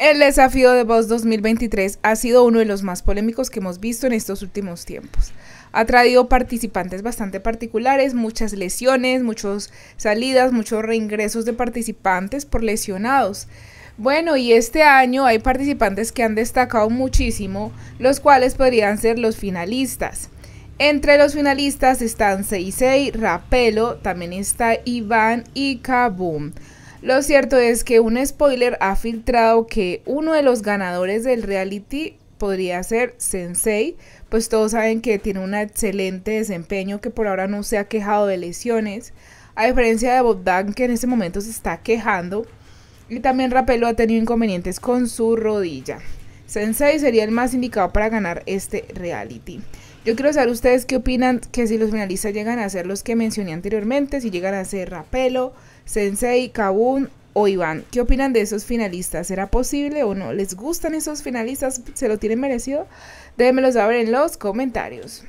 El desafío de Voz 2023 ha sido uno de los más polémicos que hemos visto en estos últimos tiempos. Ha traído participantes bastante particulares, muchas lesiones, muchas salidas, muchos reingresos de participantes por lesionados. Bueno, y este año hay participantes que han destacado muchísimo, los cuales podrían ser los finalistas. Entre los finalistas están Seisei, Rapelo, también está Iván y Kaboom. Lo cierto es que un spoiler ha filtrado que uno de los ganadores del reality podría ser Sensei, pues todos saben que tiene un excelente desempeño que por ahora no se ha quejado de lesiones, a diferencia de Bogdan que en este momento se está quejando y también Rapelo ha tenido inconvenientes con su rodilla. Sensei sería el más indicado para ganar este reality. Yo quiero saber ustedes qué opinan que si los finalistas llegan a ser los que mencioné anteriormente, si llegan a ser Rapelo, Sensei, Kabun o Iván. ¿Qué opinan de esos finalistas? ¿Será posible o no? ¿Les gustan esos finalistas? ¿Se lo tienen merecido? Déjenmelo saber en los comentarios.